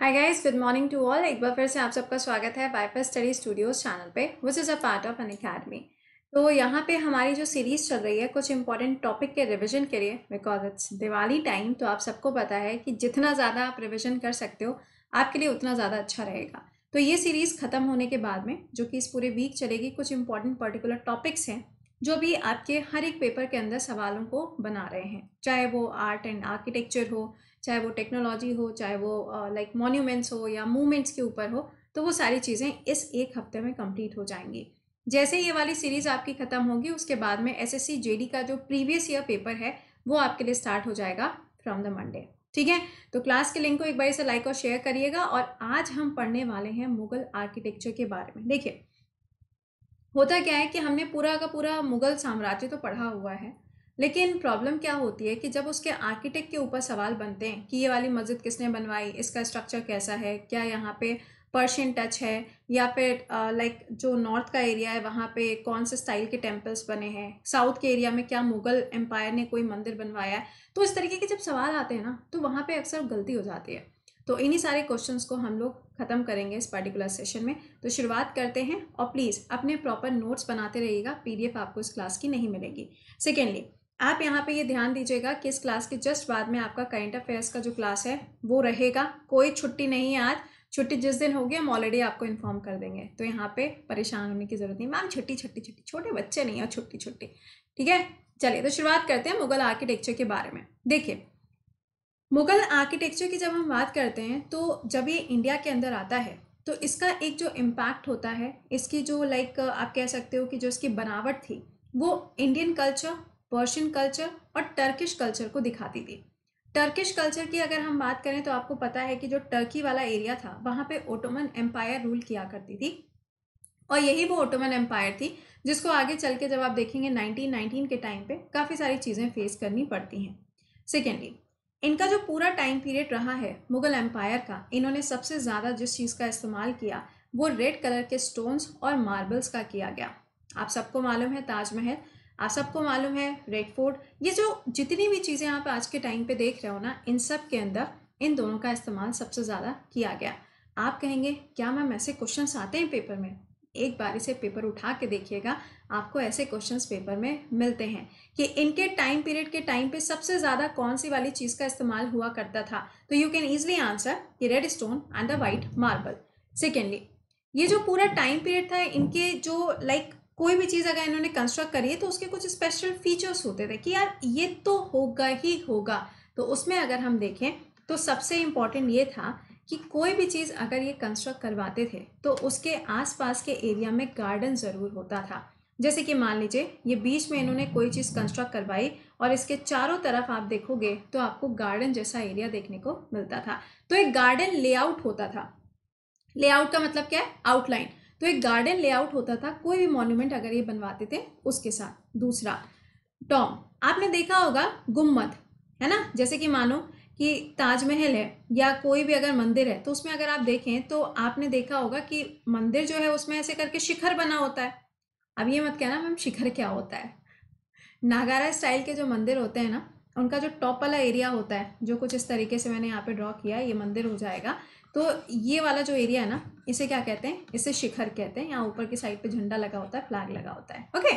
hi guys good morning to all एक बार फिर से आप सबका स्वागत है वाईफा स्टडी स्टूडियोज चैनल पे which is a part of an academy तो यहाँ पे हमारी जो सीरीज़ चल रही है कुछ इंपॉर्टेंट टॉपिक के रिवीजन के लिए बिकॉज इट्स दिवाली टाइम तो आप सबको पता है कि जितना ज़्यादा आप रिविजन कर सकते हो आपके लिए उतना ज़्यादा अच्छा रहेगा तो ये सीरीज़ ख़त्म होने के बाद में जो कि इस पूरे वीक चलेगी कुछ इंपॉर्टेंट पर्टिकुलर टॉपिक्स हैं जो भी आपके हर एक पेपर के अंदर सवालों को बना रहे हैं चाहे वो आर्ट एंड आर्किटेक्चर हो चाहे वो टेक्नोलॉजी हो चाहे वो लाइक मॉन्यूमेंट्स हो या मूवमेंट्स के ऊपर हो तो वो सारी चीज़ें इस एक हफ्ते में कंप्लीट हो जाएंगी जैसे ये वाली सीरीज़ आपकी ख़त्म होगी उसके बाद में एस एस का जो प्रीवियस ईयर पेपर है वो आपके लिए स्टार्ट हो जाएगा फ्रॉम द मंडे ठीक है तो क्लास के लिंक को एक बार इसे लाइक और शेयर करिएगा और आज हम पढ़ने वाले हैं मुगल आर्किटेक्चर के बारे में देखिए होता क्या है कि हमने पूरा का पूरा मुगल साम्राज्य तो पढ़ा हुआ है लेकिन प्रॉब्लम क्या होती है कि जब उसके आर्किटेक्ट के ऊपर सवाल बनते हैं कि ये वाली मस्जिद किसने बनवाई इसका स्ट्रक्चर कैसा है क्या यहाँ पे पर्शियन टच है या फिर लाइक जो नॉर्थ का एरिया है वहाँ पे कौन से स्टाइल के टेम्पल्स बने हैं साउथ के एरिया में क्या मुगल एम्पायर ने कोई मंदिर बनवाया है तो इस तरीके के जब सवाल आते हैं ना तो वहाँ पे अक्सर गलती हो जाती है तो इन्हीं सारे क्वेश्चंस को हम लोग ख़त्म करेंगे इस पर्टिकुलर सेशन में तो शुरुआत करते हैं और प्लीज़ अपने प्रॉपर नोट्स बनाते रहिएगा पीडीएफ आपको इस क्लास की नहीं मिलेगी सेकेंडली आप यहाँ पे ये ध्यान दीजिएगा कि इस क्लास के जस्ट बाद में आपका करंट अफेयर्स का जो क्लास है वो रहेगा कोई छुट्टी नहीं है आज छुट्टी जिस दिन होगी हम ऑलरेडी आपको इन्फॉर्म कर देंगे तो यहाँ पे परेशान होने की ज़रूरत नहीं मैम छुट्टी छुट्टी छुट्टी छोटे बच्चे नहीं है छुट्टी छुट्टी ठीक है चलिए तो शुरुआत करते हैं मुगल आर्किटेक्चर के बारे में देखिए मुगल आर्किटेक्चर की जब हम बात करते हैं तो जब ये इंडिया के अंदर आता है तो इसका एक जो इम्पैक्ट होता है इसकी जो लाइक आप कह सकते हो कि जो इसकी बनावट थी वो इंडियन कल्चर पर्शियन कल्चर और टर्किश कल्चर को दिखाती थी टर्किश कल्चर की अगर हम बात करें तो आपको पता है कि जो टर्की वाला एरिया था वहाँ पे ओटोमन एम्पायर रूल किया करती थी और यही वो ओटोमन एम्पायर थी जिसको आगे चल के जब आप देखेंगे 1919 के टाइम पे काफ़ी सारी चीज़ें फेस करनी पड़ती हैं सेकेंडली इनका जो पूरा टाइम पीरियड रहा है मुगल एम्पायर का इन्होंने सबसे ज़्यादा जिस चीज़ का इस्तेमाल किया वो रेड कलर के स्टोन्स और मार्बल्स का किया गया आप सबको मालूम है ताजमहल आप सबको मालूम है रेड फोर्ट ये जो जितनी भी चीज़ें आप आज के टाइम पे देख रहे हो ना इन सब के अंदर इन दोनों का इस्तेमाल सबसे ज़्यादा किया गया आप कहेंगे क्या मैम ऐसे क्वेश्चंस आते हैं पेपर में एक बारी से पेपर उठा के देखिएगा आपको ऐसे क्वेश्चंस पेपर में मिलते हैं कि इनके टाइम पीरियड के टाइम पे सबसे ज़्यादा कौन सी वाली चीज़ का इस्तेमाल हुआ करता था तो यू कैन ईजली आंसर कि red stone and the white marble secondly ये जो पूरा टाइम पीरियड था इनके जो लाइक कोई भी चीज़ अगर इन्होंने कंस्ट्रक्ट करी है तो उसके कुछ स्पेशल फीचर्स होते थे कि यार ये तो होगा ही होगा तो उसमें अगर हम देखें तो सबसे इम्पॉर्टेंट ये था कि कोई भी चीज़ अगर ये कंस्ट्रक्ट करवाते थे तो उसके आसपास के एरिया में गार्डन ज़रूर होता था जैसे कि मान लीजिए ये बीच में इन्होंने कोई चीज़ कंस्ट्रक्ट करवाई और इसके चारों तरफ आप देखोगे तो आपको गार्डन जैसा एरिया देखने को मिलता था तो एक गार्डन लेआउट होता था लेआउट का मतलब क्या है आउटलाइन तो एक गार्डन लेआउट होता था कोई भी मॉन्यूमेंट अगर ये बनवाते थे उसके साथ दूसरा टॉम आपने देखा होगा गुम्मत है ना जैसे कि मानो कि ताजमहल है या कोई भी अगर मंदिर है तो उसमें अगर आप देखें तो आपने देखा होगा कि मंदिर जो है उसमें ऐसे करके शिखर बना होता है अब ये मत कहना मैम शिखर क्या होता है नागारा स्टाइल के जो मंदिर होते हैं ना उनका जो टॉप वाला एरिया होता है जो कुछ इस तरीके से मैंने यहाँ पे ड्रॉ किया ये मंदिर हो जाएगा तो ये वाला जो एरिया है ना इसे क्या कहते हैं इसे शिखर कहते हैं यहाँ ऊपर की साइड पे झंडा लगा होता है फ्लैग लगा होता है ओके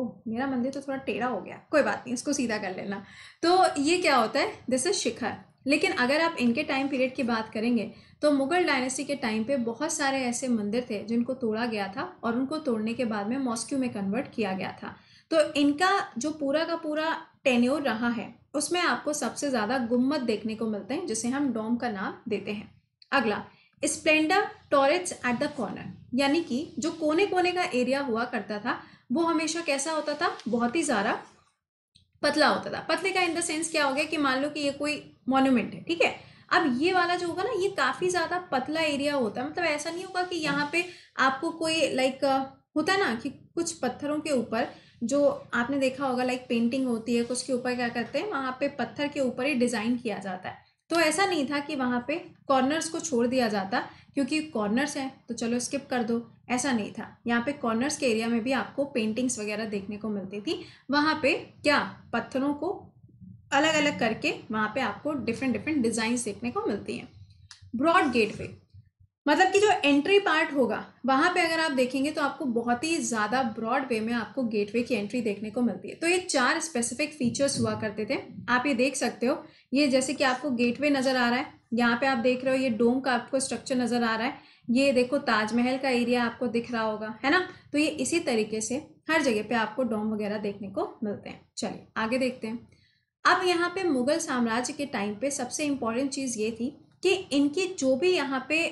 ओह मेरा मंदिर तो थोड़ा टेढ़ा हो गया कोई बात नहीं इसको सीधा कर लेना तो ये क्या होता है दिस इज शिखर लेकिन अगर आप इनके टाइम पीरियड की बात करेंगे तो मुगल डायनेस्टी के टाइम पे बहुत सारे ऐसे मंदिर थे जिनको तोड़ा गया था और उनको तोड़ने के बाद में मॉस्क्यू में कन्वर्ट किया गया था तो इनका जो पूरा का पूरा टेन्योर रहा है उसमें आपको सबसे ज़्यादा गुम्मत देखने को मिलते हैं जिसे हम डोम का नाम देते हैं अगला splendour turrets at the corner यानी कि जो कोने कोने का एरिया हुआ करता था वो हमेशा कैसा होता था बहुत ही ज़्यादा पतला होता था पतले का इन द सेंस क्या हो गया कि मान लो कि ये कोई मोन्यूमेंट है ठीक है अब ये वाला जो होगा ना ये काफ़ी ज़्यादा पतला एरिया होता है मतलब ऐसा नहीं होगा कि यहाँ पे आपको कोई लाइक होता है ना कि कुछ पत्थरों के ऊपर जो आपने देखा होगा लाइक पेंटिंग होती है उसके ऊपर क्या करते हैं वहाँ पे पत्थर के ऊपर ही डिज़ाइन किया जाता है तो ऐसा नहीं था कि वहाँ पे कॉर्नर्स को छोड़ दिया जाता क्योंकि कॉर्नर्स हैं तो चलो स्किप कर दो ऐसा नहीं था यहाँ पे कॉर्नर्स के एरिया में भी आपको पेंटिंग्स वगैरह देखने को मिलती थी वहाँ पे क्या पत्थरों को अलग अलग करके वहाँ पे आपको डिफरेंट डिफरेंट डिज़ाइन देखने को मिलती हैं ब्रॉड वे मतलब कि जो एंट्री पार्ट होगा वहाँ पे अगर आप देखेंगे तो आपको बहुत ही ज़्यादा ब्रॉड वे में आपको गेटवे की एंट्री देखने को मिलती है तो ये चार स्पेसिफिक फीचर्स हुआ करते थे आप ये देख सकते हो ये जैसे कि आपको गेटवे नज़र आ रहा है यहाँ पे आप देख रहे हो ये डोम का आपको स्ट्रक्चर नज़र आ रहा है ये देखो ताजमहल का एरिया आपको दिख रहा होगा है ना तो ये इसी तरीके से हर जगह पे आपको डोम वगैरह देखने को मिलते हैं चलिए आगे देखते हैं अब यहाँ पे मुगल साम्राज्य के टाइम पे सबसे इम्पॉर्टेंट चीज़ ये थी कि इनकी जो भी यहाँ पे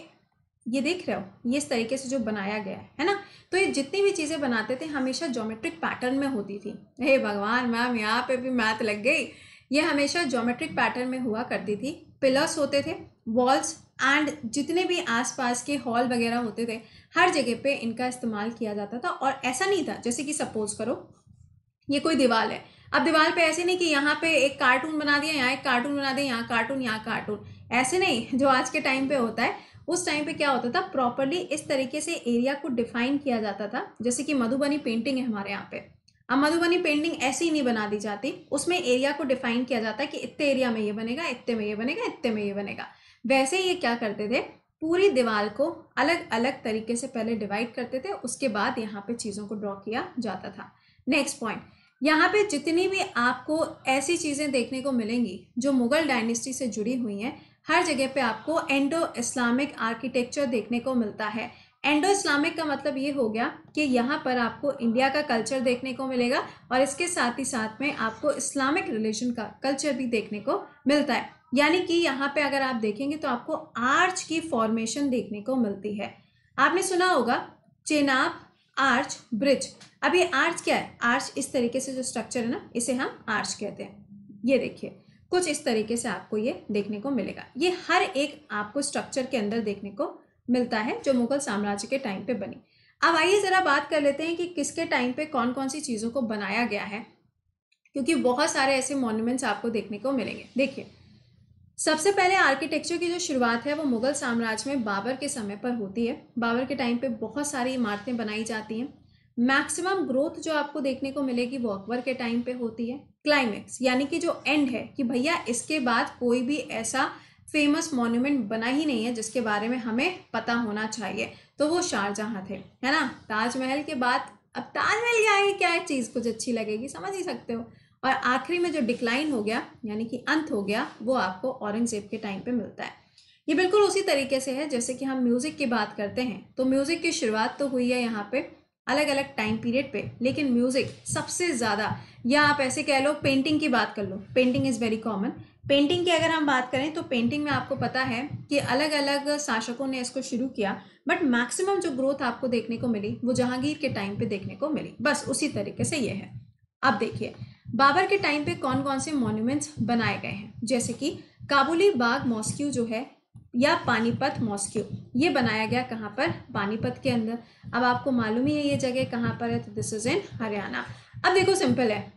ये देख रहे हो ये इस तरीके से जो बनाया गया है ना तो ये जितनी भी चीज़ें बनाते थे हमेशा ज्योमेट्रिक पैटर्न में होती थी हे भगवान मैम यहाँ पे भी मैथ लग गई ये हमेशा ज्योमेट्रिक पैटर्न में हुआ करती थी पिलर्स होते थे वॉल्स एंड जितने भी आसपास के हॉल वगैरह होते थे हर जगह पे इनका इस्तेमाल किया जाता था और ऐसा नहीं था जैसे कि सपोज करो ये कोई दीवार है अब दीवार पे ऐसे नहीं कि यहाँ पे एक कार्टून बना दिया यहाँ एक कार्टून बना दिया यहाँ कार्टून यहाँ कार्टून ऐसे नहीं जो आज के टाइम पे होता है उस टाइम पे क्या होता था प्रॉपरली इस तरीके से एरिया को डिफाइन किया जाता था जैसे कि मधुबनी पेंटिंग है हमारे यहाँ पे अब मधुबनी पेंटिंग ऐसे ही नहीं बना दी जाती उसमें एरिया को डिफाइन किया जाता है कि इतने एरिया में ये बनेगा इतने में ये बनेगा इतने में ये बनेगा वैसे ये क्या करते थे पूरी दीवार को अलग अलग तरीके से पहले डिवाइड करते थे उसके बाद यहाँ पे चीज़ों को ड्रॉ किया जाता था नेक्स्ट पॉइंट यहाँ पे जितनी भी आपको ऐसी चीज़ें देखने को मिलेंगी जो मुगल डायनेस्टी से जुड़ी हुई हैं हर जगह पे आपको एंडो इस्लामिक आर्किटेक्चर देखने को मिलता है एंडो इस्लामिक का मतलब ये हो गया कि यहाँ पर आपको इंडिया का कल्चर देखने को मिलेगा और इसके साथ ही साथ में आपको इस्लामिक रिलीजन का कल्चर भी देखने को मिलता है यानी कि यहाँ पे अगर आप देखेंगे तो आपको आर्च की फॉर्मेशन देखने को मिलती है आपने सुना होगा चेनाब आर्च ब्रिज अब ये आर्च क्या है आर्च इस तरीके से जो स्ट्रक्चर है ना इसे हम आर्च कहते हैं ये देखिए कुछ इस तरीके से आपको ये देखने को मिलेगा ये हर एक आपको स्ट्रक्चर के अंदर देखने को मिलता है जो मुगल साम्राज्य के टाइम पे बनी अब आइए ज़रा बात कर लेते हैं कि किसके टाइम पे कौन कौन सी चीज़ों को बनाया गया है क्योंकि बहुत सारे ऐसे मॉन्यूमेंट्स आपको देखने को मिलेंगे देखिए सबसे पहले आर्किटेक्चर की जो शुरुआत है वो मुगल साम्राज्य में बाबर के समय पर होती है बाबर के टाइम पे बहुत सारी इमारतें बनाई जाती हैं मैक्सिमम ग्रोथ जो आपको देखने को मिलेगी वो अकबर के टाइम पे होती है क्लाइमेक्स यानी कि जो एंड है कि भैया इसके बाद कोई भी ऐसा फेमस मॉन्यूमेंट बना ही नहीं है जिसके बारे में हमें पता होना चाहिए तो वो शाहजहाँ थे है ना ताजमहल के बाद अब ताजमहल क्या है क्या है चीज़ कुछ अच्छी लगेगी समझ ही सकते हो और आखिरी में जो डिक्लाइन हो गया यानी कि अंत हो गया वो आपको औरंगजेब के टाइम पर मिलता है ये बिल्कुल उसी तरीके से है जैसे कि हम म्यूज़िक की बात करते हैं तो म्यूज़िक की शुरुआत तो हुई है यहाँ पर अलग अलग टाइम पीरियड पे लेकिन म्यूज़िक सबसे ज़्यादा या आप ऐसे कह लो पेंटिंग की बात कर लो painting is very common painting की अगर हम बात करें तो पेंटिंग में आपको पता है कि अलग अलग शासकों ने इसको शुरू किया बट मैक्सिमम जो ग्रोथ आपको देखने को मिली वो जहांगीर के टाइम पे देखने को मिली बस उसी तरीके से ये है अब देखिए बाबर के टाइम पे कौन कौन से मॉन्यूमेंट्स बनाए गए हैं जैसे कि काबुली बाग मॉस्क्यू जो है या पानीपत मॉस्क्यू ये बनाया गया कहाँ पर पानीपत के अंदर अब आपको मालूम ही है ये जगह कहाँ पर है तो दिस इज़ इन हरियाणा अब देखो सिंपल है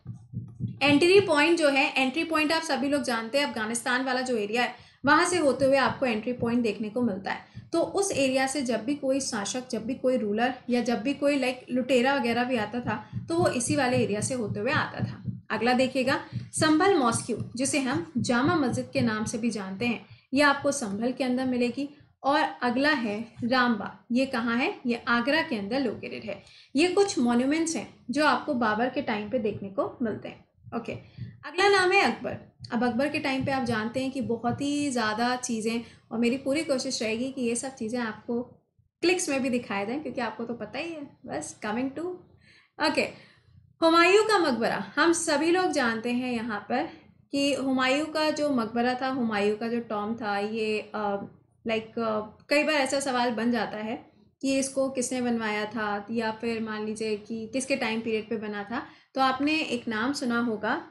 एंट्री पॉइंट जो है एंट्री पॉइंट आप सभी लोग जानते हैं अफगानिस्तान वाला जो एरिया है वहाँ से होते हुए आपको एंट्री पॉइंट देखने को मिलता है तो उस एरिया से जब भी कोई शासक जब भी कोई रूलर या जब भी कोई लाइक लुटेरा वगैरह भी आता था तो वो इसी वाले एरिया से होते हुए आता था अगला देखिएगा संभल मॉस्क्यू जिसे हम जामा मस्जिद के नाम से भी जानते हैं यह आपको संभल के अंदर मिलेगी और अगला है रामबा ये कहाँ है ये आगरा के अंदर लोकेटेड है ये कुछ मॉन्यूमेंट्स हैं जो आपको बाबर के टाइम पे देखने को मिलते हैं ओके अगला नाम है अकबर अब अकबर के टाइम पे आप जानते हैं कि बहुत ही ज़्यादा चीज़ें और मेरी पूरी कोशिश रहेगी कि ये सब चीज़ें आपको क्लिक्स में भी दिखाए दें क्योंकि आपको तो पता ही है बस कमिंग टू ओके हमायूँ का मकबरा हम सभी लोग जानते हैं यहाँ पर कि हुमायूं का जो मकबरा था हुमायूं का जो टॉम था ये लाइक like, uh, कई बार ऐसा सवाल बन जाता है कि इसको किसने बनवाया था या फिर मान लीजिए कि किसके टाइम पीरियड पे बना था तो आपने एक नाम सुना होगा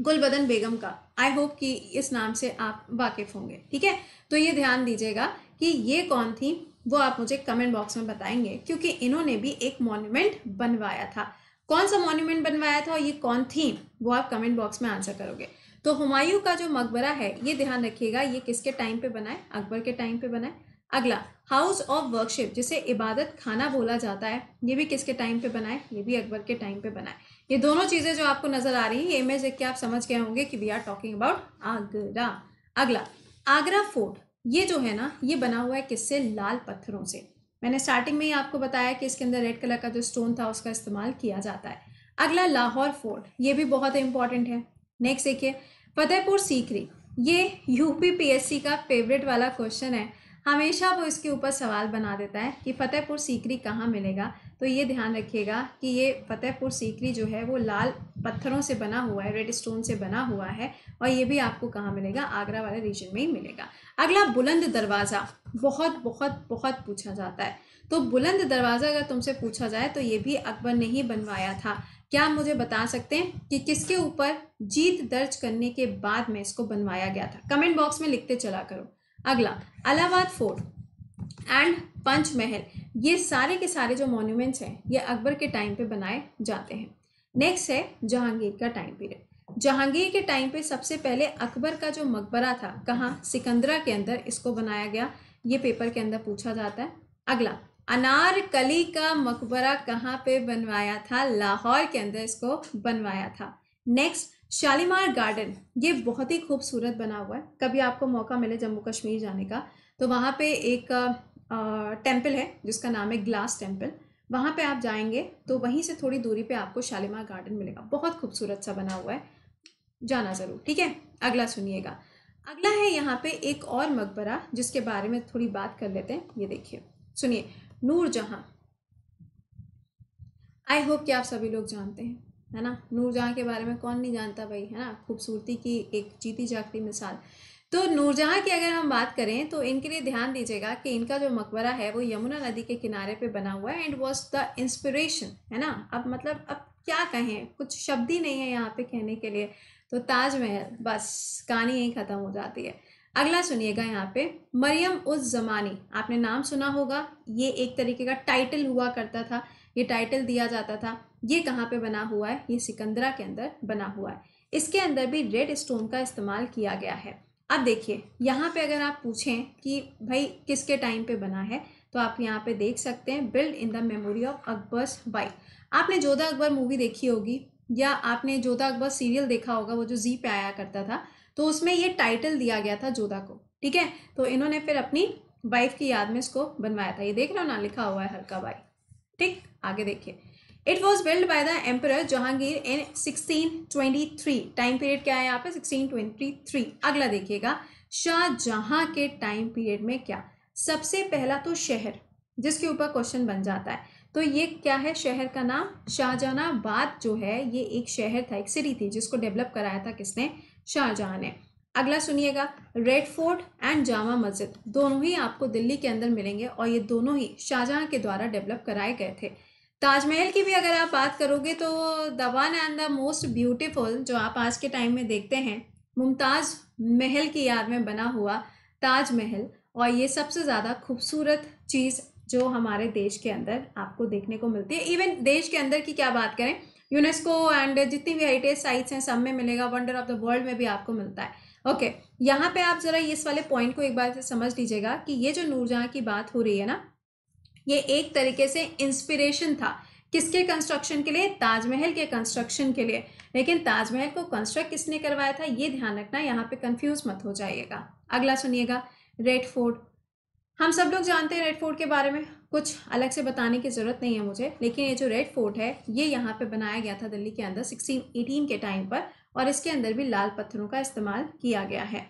गुलबदन बेगम का आई होप कि इस नाम से आप वाकिफ़ होंगे ठीक है तो ये ध्यान दीजिएगा कि ये कौन थी वो आप मुझे कमेंट बॉक्स में बताएंगे क्योंकि इन्होंने भी एक मॉन्यूमेंट बनवाया था कौन सा मॉन्यूमेंट बनवाया था और ये कौन थी वो आप कमेंट बॉक्स में आंसर करोगे तो हुमायूं का जो मकबरा है ये ध्यान रखिएगा ये किसके टाइम पे बना है अकबर के टाइम पे बना है अगला हाउस ऑफ वर्कशिप जिसे इबादत खाना बोला जाता है ये भी किसके टाइम पे बना है ये भी अकबर के टाइम पे बना है ये दोनों चीज़ें जो आपको नज़र आ रही है ये इमेज देख के आप समझ गए होंगे कि we are talking about Agra अगला आगरा फोर्ट ये जो है ना ये बना हुआ है किससे लाल पत्थरों से मैंने स्टार्टिंग में ही आपको बताया कि इसके अंदर रेड कलर का जो स्टोन था उसका इस्तेमाल किया जाता है अगला लाहौर फोर्ट ये भी बहुत इंपॉर्टेंट है नेक्स्ट देखिए फतेहपुर सीकरी ये यूपी पीएससी का फेवरेट वाला क्वेश्चन है हमेशा वो इसके ऊपर सवाल बना देता है कि फ़तेहपुर सीकरी कहाँ मिलेगा तो ये ध्यान रखिएगा कि ये फ़तेहपुर सीकरी जो है वो लाल पत्थरों से बना हुआ है रेड स्टोन से बना हुआ है और ये भी आपको कहाँ मिलेगा आगरा वाले रीजन में ही मिलेगा अगला बुलंद दरवाज़ा बहुत बहुत बहुत पूछा जाता है तो बुलंद दरवाज़ा अगर तुमसे पूछा जाए तो ये भी अकबर ने ही बनवाया था क्या आप मुझे बता सकते हैं कि किसके ऊपर जीत दर्ज करने के बाद में इसको बनवाया गया था कमेंट बॉक्स में लिखते चला करो अगला अलाहाबाद फोर्ट एंड पंच महल ये सारे के सारे जो मॉन्यूमेंट्स हैं ये अकबर के टाइम पे बनाए जाते हैं नेक्स्ट है जहांगीर का टाइम पीरियड जहांगीर के टाइम पे सबसे पहले अकबर का जो मकबरा था कहाँ सिकंदरा के अंदर इसको बनाया गया ये पेपर के अंदर पूछा जाता है अगला अनारकली का मकबरा कहाँ पे बनवाया था लाहौर के अंदर इसको बनवाया था नेक्स्ट शालीमार गार्डन ये बहुत ही खूबसूरत बना हुआ है कभी आपको मौका मिले जम्मू कश्मीर जाने का तो वहाँ पे एक टेम्पल है जिसका नाम है ग्लास टेम्पल वहाँ पे आप जाएंगे तो वहीं से थोड़ी दूरी पे आपको शालीमार गार्डन मिलेगा बहुत खूबसूरत सा बना हुआ है जाना ज़रूर ठीक है अगला सुनिएगा अगला है यहाँ पे एक और मकबरा जिसके बारे में थोड़ी बात कर लेते हैं ये देखिए सुनिए नूर जहाँ आई होप कि आप सभी लोग जानते हैं है ना नूरजहाँ के बारे में कौन नहीं जानता भाई है ना खूबसूरती की एक जीती जागती मिसाल तो नूरजहाँ की अगर हम बात करें तो इनके लिए ध्यान दीजिएगा कि इनका जो मकबरा है वो यमुना नदी के किनारे पे बना हुआ है एंड वॉज द इंस्पिरेशन है ना अब मतलब अब क्या कहें कुछ शब्द ही नहीं है यहाँ पे कहने के लिए तो ताजमहल बस कहानी यहीं ख़त्म हो जाती है अगला सुनिएगा यहाँ पे मरियम उस ज़मानी आपने नाम सुना होगा ये एक तरीके का टाइटल हुआ करता था ये टाइटल दिया जाता था ये कहाँ पे बना हुआ है ये सिकंदरा के अंदर बना हुआ है इसके अंदर भी रेड स्टोन का इस्तेमाल किया गया है अब देखिए यहाँ पे अगर आप पूछें कि भाई किसके टाइम पे बना है तो आप यहाँ पे देख सकते हैं build in the memory of Akbar's wife आपने जोधा अकबर मूवी देखी होगी या आपने जोधा अकबर सीरियल देखा होगा वो जो जी पे आया करता था तो उसमें ये टाइटल दिया गया था जोधा को ठीक है तो इन्होंने फिर अपनी वाइफ की याद में इसको बनवाया था ये देख रहे हो ना लिखा हुआ है हल्का भाई ठीक आगे देखिए it was build by the emperor Jahangir in 1623 time period क्या है यहाँ पे 1623 अगला देखिएगा शाहजहां के टाइम पीरियड में क्या सबसे पहला तो शहर जिसके ऊपर क्वेश्चन बन जाता है तो ये क्या है शहर का नाम शाहजहाबाद जो है ये एक शहर था एक सिटी थी जिसको डेवलप कराया था किसने शाहजहां ने अगला सुनिएगा रेड फोर्ट एंड जामा मस्जिद दोनों ही आपको दिल्ली के अंदर मिलेंगे और ये दोनों ही शाहजहां के द्वारा डेवलप कराए गए थे ताजमहल की भी अगर आप बात करोगे तो the one and the most beautiful जो आप आज के टाइम में देखते हैं मुमताज़ महल की याद में बना हुआ ताजमहल और ये सबसे ज़्यादा खूबसूरत चीज़ जो हमारे देश के अंदर आपको देखने को मिलती है इवन देश के अंदर की क्या बात करें यूनेस्को एंड जितनी भी हेरिटेज साइट्स हैं सब में मिलेगा वंडर ऑफ द वर्ल्ड में भी आपको मिलता है ओके okay, यहाँ पे आप ज़रा इस वाले पॉइंट को एक बार समझ लीजिएगा कि ये जो नूरजहाँ की बात हो रही है ना ये एक तरीके से इंस्पिरेशन था किसके कंस्ट्रक्शन के लिए ताजमहल के कंस्ट्रक्शन के लिए लेकिन ताजमहल को कंस्ट्रक्ट किसने करवाया था ये ध्यान रखना यहाँ पे कंफ्यूज मत हो जाइएगा अगला सुनिएगा रेड फोर्ट हम सब लोग जानते हैं रेड फोर्ट के बारे में कुछ अलग से बताने की ज़रूरत नहीं है मुझे लेकिन ये जो रेड फोर्ट है ये यहाँ पे बनाया गया था दिल्ली के अंदर 1618 के टाइम पर और इसके अंदर भी लाल पत्थरों का इस्तेमाल किया गया है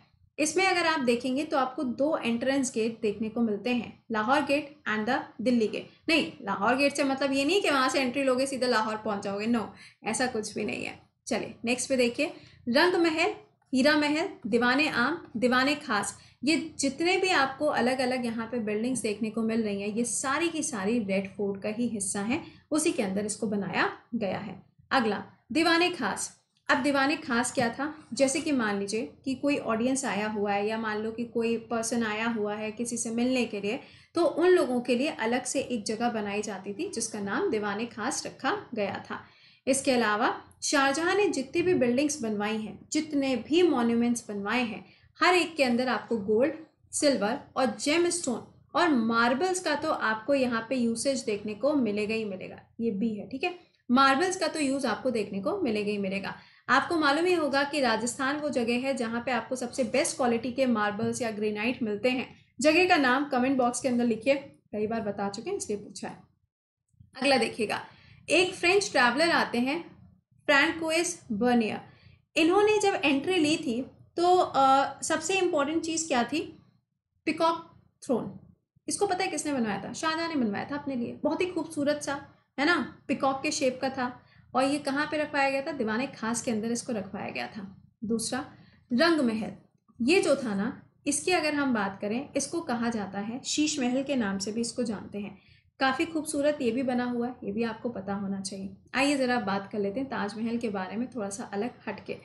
इसमें अगर आप देखेंगे तो आपको दो एंट्रेंस गेट देखने को मिलते हैं Lahore gate and the Delhi gate नहीं लाहौर गेट से मतलब ये नहीं कि वहाँ से एंट्री लोगे सीधा लाहौर पहुँच जाओगे नो ऐसा कुछ भी नहीं है चलिए नेक्स्ट पे देखिए रंग महल हीरा महल दीवाने आम दीवाने खास ये जितने भी आपको अलग अलग यहाँ पे बिल्डिंग्स देखने को मिल रही हैं ये सारी की सारी रेड फोर्ट का ही हिस्सा है उसी के अंदर इसको बनाया गया है अगला दीवाने खास अब दीवाने खास क्या था जैसे कि मान लीजिए कि कोई ऑडियंस आया हुआ है या मान लो कि कोई पर्सन आया हुआ है किसी से मिलने के लिए तो उन लोगों के लिए अलग से एक जगह बनाई जाती थी जिसका नाम दीवाने खास रखा गया था इसके अलावा शाहजहाँ ने जितनी भी बिल्डिंग्स बनवाई हैं जितने भी मॉन्यूमेंट्स बनवाए हैं हर एक के अंदर आपको गोल्ड सिल्वर और जेम स्टोन और मार्बल्स का तो आपको यहाँ पे यूसेज देखने को मिलेगा ही मिलेगा ये बी है ठीक है मार्बल्स का तो यूज आपको देखने को मिलेगा ही मिलेगा आपको मालूम ही होगा कि राजस्थान वो जगह है जहाँ पे आपको सबसे बेस्ट क्वालिटी के मार्बल्स या ग्रेनाइट मिलते हैं जगह का नाम कमेंट बॉक्स के अंदर लिखिए कई बार बता चुके हैं इसलिए पूछा है अगला देखिएगा एक फ्रेंच ट्रैवलर आते हैं फ्रैंकोइस बर्नियर इन्होंने जब एंट्री ली थी तो आ, सबसे इम्पोर्टेंट चीज़ क्या थी पिकॉक थ्रोन इसको पता है किसने बनवाया था शाहजहाँ ने बनवाया था अपने लिए बहुत ही खूबसूरत सा है ना पिकॉक के शेप का था और ये कहाँ पे रखवाया गया था दीवाने खास के अंदर इसको रखवाया गया था दूसरा रंग महल ये जो था ना इसकी अगर हम बात करें इसको कहा जाता है शीश महल के नाम से भी इसको जानते हैं काफ़ी खूबसूरत ये भी बना हुआ है ये भी आपको पता होना चाहिए आइए ज़रा बात कर लेते हैं ताजमहल के बारे में थोड़ा सा अलग हटके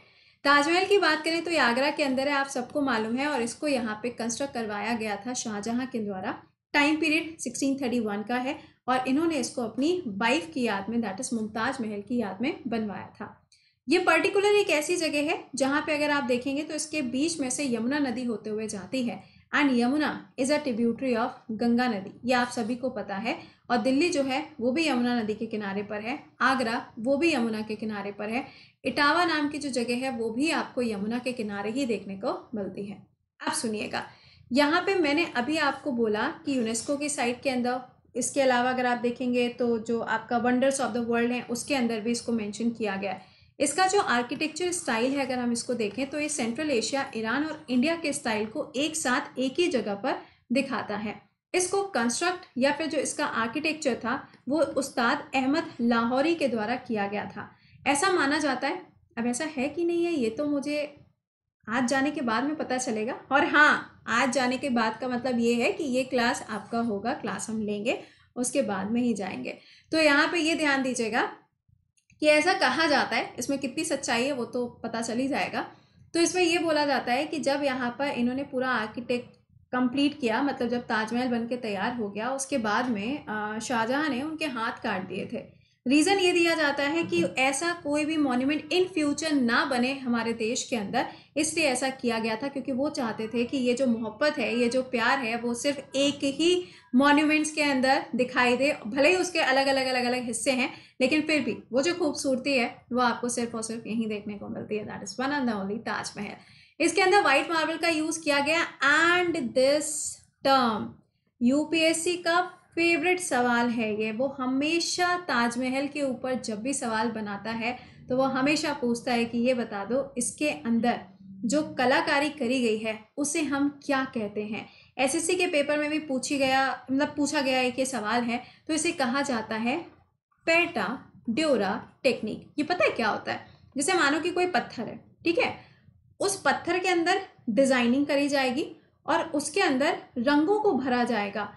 ताजमहल की बात करें तो ये आगरा के अंदर है आप सबको मालूम है और इसको यहाँ पे कंस्ट्रक्ट करवाया गया था शाहजहां के द्वारा टाइम पीरियड 1631 का है और इन्होंने इसको अपनी वाइफ की याद में दैट इज़ मुमताज महल की याद में बनवाया था ये पर्टिकुलर एक ऐसी जगह है जहाँ पे अगर आप देखेंगे तो इसके बीच में से यमुना नदी होते हुए जाती है and Yamuna is a tributary of Ganga नदी ये आप सभी को पता है और दिल्ली जो है वो भी यमुना नदी के किनारे पर है आगरा वो भी यमुना के किनारे पर है इटावा नाम की जो जगह है वो भी आपको यमुना के किनारे ही देखने को मिलती है आप सुनिएगा यहाँ पे मैंने अभी आपको बोला कि यूनेस्को की साइट के अंदर इसके अलावा अगर आप देखेंगे तो जो आपका वंडर्स ऑफ द वर्ल्ड है उसके अंदर भी इसको मेंशन किया गया है इसका जो आर्किटेक्चर स्टाइल है अगर हम इसको देखें तो ये सेंट्रल एशिया ईरान और इंडिया के स्टाइल को एक साथ एक ही जगह पर दिखाता है इसको कंस्ट्रक्ट या फिर जो इसका आर्किटेक्चर था वो उस्ताद अहमद लाहौरी के द्वारा किया गया था ऐसा माना जाता है अब ऐसा है कि नहीं है ये तो मुझे आज जाने के बाद में पता चलेगा और हाँ आज जाने के बाद का मतलब ये है कि ये क्लास आपका होगा क्लास हम लेंगे उसके बाद में ही जाएंगे तो यहाँ पे ये ध्यान दीजिएगा कि ऐसा कहा जाता है इसमें कितनी सच्चाई है वो तो पता चल ही जाएगा तो इसमें ये बोला जाता है कि जब यहाँ पर इन्होंने पूरा आर्किटेक्ट कंप्लीट किया मतलब जब ताजमहल बन के तैयार हो गया उसके बाद में शाहजहाँ ने उनके हाथ काट दिए थे रीज़न ये दिया जाता है कि ऐसा कोई भी मॉन्यूमेंट इन फ्यूचर ना बने हमारे देश के अंदर इसलिए ऐसा किया गया था क्योंकि वो चाहते थे कि ये जो मोहब्बत है ये जो प्यार है वो सिर्फ एक ही मॉन्यूमेंट्स के अंदर दिखाई दे भले ही उसके अलग अलग अलग अलग हिस्से हैं लेकिन फिर भी वो जो खूबसूरती है वो आपको सिर्फ और सिर्फ यहीं देखने को मिलती है that is one and only Taj Mahal इसके अंदर वाइट मार्बल का यूज़ किया गया एंड दिस टर्म यूपीएससी का फेवरेट सवाल है ये वो हमेशा ताजमहल के ऊपर जब भी सवाल बनाता है तो वो हमेशा पूछता है कि ये बता दो इसके अंदर जो कलाकारी करी गई है उसे हम क्या कहते हैं एसएससी के पेपर में भी पूछी गया मतलब पूछा गया एक ये सवाल है तो इसे कहा जाता है पेटा ड्योरा टेक्निक ये पता है क्या होता है जैसे मानो कि कोई पत्थर है ठीक है उस पत्थर के अंदर डिजाइनिंग करी जाएगी और उसके अंदर रंगों को भरा जाएगा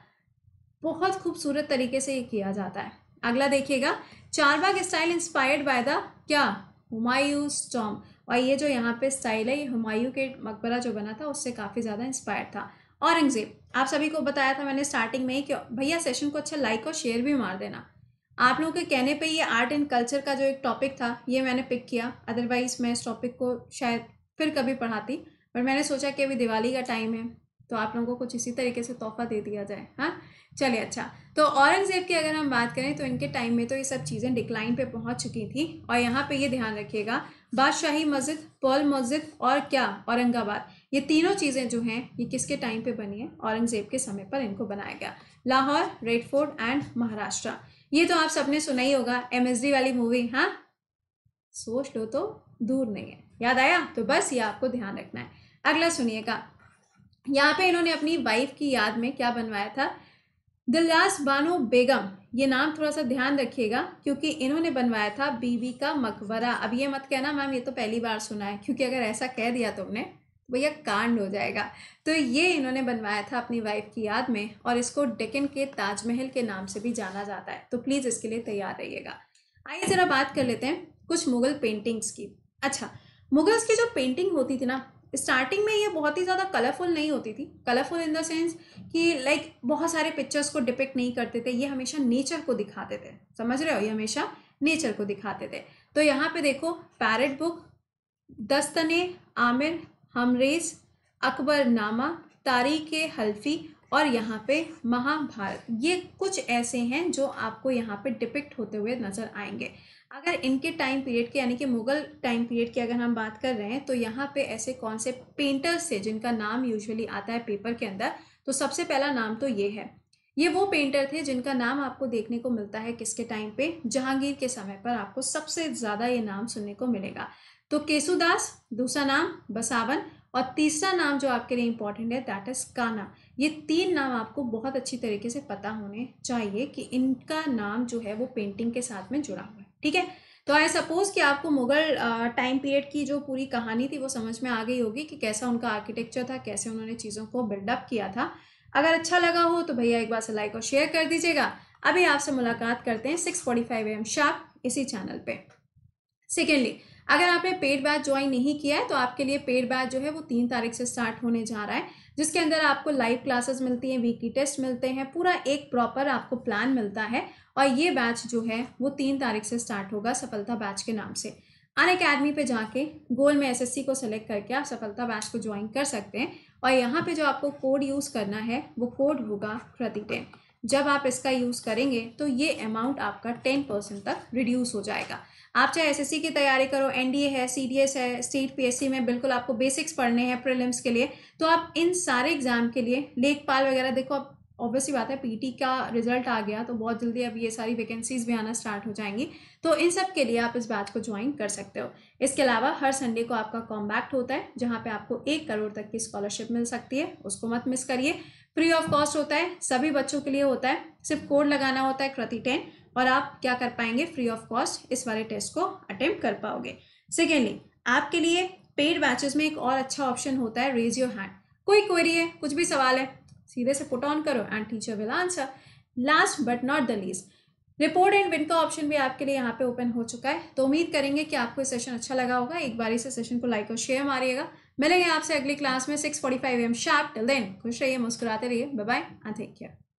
बहुत खूबसूरत तरीके से ये किया जाता है अगला देखिएगा Charbagh style inspired by the क्या हुमायूं स्टॉम और ये जो यहाँ पे स्टाइल है ये हुमायूं के मकबरा जो बना था उससे काफ़ी ज़्यादा इंस्पायर था औरंगज़ेब आप सभी को बताया था मैंने स्टार्टिंग में ही कि भैया सेशन को अच्छा लाइक और शेयर भी मार देना आप लोगों के कहने पे ये आर्ट एंड कल्चर का जो एक टॉपिक था ये मैंने पिक किया अदरवाइज़ मैं इस टॉपिक को शायद फिर कभी पढ़ाती पर मैंने सोचा कि अभी दिवाली का टाइम है तो आप लोगों को कुछ इसी तरीके से तोहफा दे दिया जाए हाँ चलिए अच्छा तो औरंगज़ेब की अगर हम बात करें तो इनके टाइम में तो ये सब चीज़ें डिक्लाइन पे पहुंच चुकी थी और यहाँ पे ये ध्यान रखिएगा बादशाही मस्जिद पर्ल मस्जिद और क्या औरंगाबाद ये तीनों चीज़ें जो हैं ये किसके टाइम पे बनी है औरंगज़ेब के समय पर इनको बनाया गया Lahore red fort and Maharashtra ये तो आप सबने सुना ही होगा एम वाली मूवी हाँ सोच लो तो दूर नहीं है याद आया तो बस ये आपको ध्यान रखना है अगला सुनिएगा यहाँ पे इन्होंने अपनी वाइफ की याद में क्या बनवाया था दिलदास बानो बेगम ये नाम थोड़ा सा ध्यान रखिएगा क्योंकि इन्होंने बनवाया था बीवी का मकबरा अब ये मत कहना मैम ये तो पहली बार सुना है क्योंकि अगर ऐसा कह दिया तुमने तो भैया कांड हो जाएगा तो ये इन्होंने बनवाया था अपनी वाइफ की याद में और इसको डेकिन के ताजमहल के नाम से भी जाना जाता है तो प्लीज़ इसके लिए तैयार रहिएगा आइए ज़रा बात कर लेते हैं कुछ मुग़ल पेंटिंग्स की अच्छा मुग़ल्स की जो पेंटिंग होती थी ना स्टार्टिंग में ये बहुत ही ज़्यादा कलरफुल नहीं होती थी कलरफुल इन द सेंस कि लाइक बहुत सारे पिक्चर्स को डिपेक्ट नहीं करते थे ये हमेशा नेचर को दिखाते थे समझ रहे हो ये हमेशा नेचर को दिखाते थे तो यहाँ पे देखो पैरट बुक दस्तने आमिर हमरेज अकबर नामा तारीख हल्फी और यहाँ पे महाभारत ये कुछ ऐसे हैं जो आपको यहाँ पे डिपिक्ट होते हुए नज़र आएंगे अगर इनके टाइम पीरियड के यानी कि मुगल टाइम पीरियड की अगर हम बात कर रहे हैं तो यहाँ पे ऐसे कौन से पेंटर्स थे जिनका नाम यूजुअली आता है पेपर के अंदर तो सबसे पहला नाम तो ये है ये वो पेंटर थे जिनका नाम आपको देखने को मिलता है किसके टाइम पे जहांगीर के समय पर आपको सबसे ज़्यादा ये नाम सुनने को मिलेगा तो केसुदास दूसरा नाम बसावन और तीसरा नाम जो आपके लिए इंपॉर्टेंट है दैट इज़ काना ये तीन नाम आपको बहुत अच्छी तरीके से पता होने चाहिए कि इनका नाम जो है वो पेंटिंग के साथ में जुड़ा हुआ है ठीक है तो आई सपोज कि आपको मुगल टाइम पीरियड की जो पूरी कहानी थी वो समझ में आ गई होगी कि कैसा उनका आर्किटेक्चर था कैसे उन्होंने चीज़ों को बिल्डअप किया था अगर अच्छा लगा हो तो भैया एक बार से लाइक और शेयर कर दीजिएगा अभी आपसे मुलाकात करते हैं six forty five AM sharp इसी चैनल पे सेकेंडली अगर आपने पेड बैच ज्वाइन नहीं किया है तो आपके लिए पेड बैच जो है वो तीन तारीख से स्टार्ट होने जा रहा है जिसके अंदर आपको लाइव क्लासेस मिलती हैं वीकली टेस्ट मिलते हैं पूरा एक प्रॉपर आपको प्लान मिलता है और ये बैच जो है वो तीन तारीख से स्टार्ट होगा सफलता बैच के नाम से अन अकेडमी पर जाके गोल में एस को सेलेक्ट करके आप सफलता बैच को ज्वाइन कर सकते हैं और यहाँ पर जो आपको कोड यूज़ करना है वो कोड होगा प्रति टेन जब आप इसका यूज़ करेंगे तो ये अमाउंट आपका टेन परसेंट तक रिड्यूस हो जाएगा आप चाहे एसएससी की तैयारी करो एनडीए है सीडीएस है स्टेट पीएससी में बिल्कुल आपको बेसिक्स पढ़ने हैं प्रिलिम्स के लिए तो आप इन सारे एग्जाम के लिए लेखपाल वगैरह देखो आप ऑब्वियसली बात है पीटी का रिजल्ट आ गया तो बहुत जल्दी अब ये सारी वैकेंसीज भी आना स्टार्ट हो जाएंगी तो इन सब के लिए आप इस बैच को ज्वाइन कर सकते हो इसके अलावा हर संडे को आपका कॉम्बैक्ट होता है जहाँ पे आपको एक करोड़ तक की स्कॉलरशिप मिल सकती है उसको मत मिस करिए फ्री ऑफ कॉस्ट होता है सभी बच्चों के लिए होता है सिर्फ कोड लगाना होता है कृति टेन और आप क्या कर पाएंगे फ्री ऑफ कॉस्ट इस वाले टेस्ट को अटेम्प्ट कर पाओगे सेकेंडली आपके लिए पेड बैचेस में एक और अच्छा ऑप्शन होता है रेज योर हैंड कोई क्वेरी है कुछ भी सवाल है सीधे से पुट ऑन करो and teacher will answer last but not the least report and win का ऑप्शन भी आपके लिए यहाँ पे ओपन हो चुका है तो उम्मीद करेंगे कि आपको सेशन अच्छा लगा होगा एक बार इसे सेशन को लाइक और शेयर मारिएगा मिलेंगे आपसे अगली क्लास में six forty five AM sharp till then खुश रहिए मुस्कुराते रहिए bye bye and take care